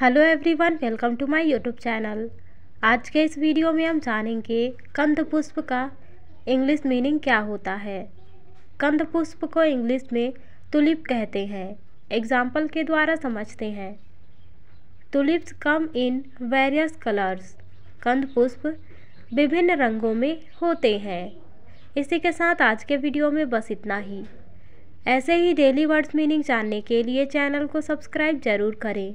hello everyone welcome to my YouTube channel आज के इस वीडियो में हम जानेंगे कंद पुष्प का इंग्लिश मीनिंग क्या होता है कंद पुष्प को इंग्लिश में तुलिप कहते हैं एग्जाम्पल के द्वारा समझते हैं तुलिप्स कम इन वेरियस कलर्स कंद पुष्प विभिन्न रंगों में होते हैं इसी के साथ आज के वीडियो में बस इतना ही ऐसे ही डेली वर्ड्स मीनिंग जानने के लिए चैनल को सब्सक्राइब जरूर करें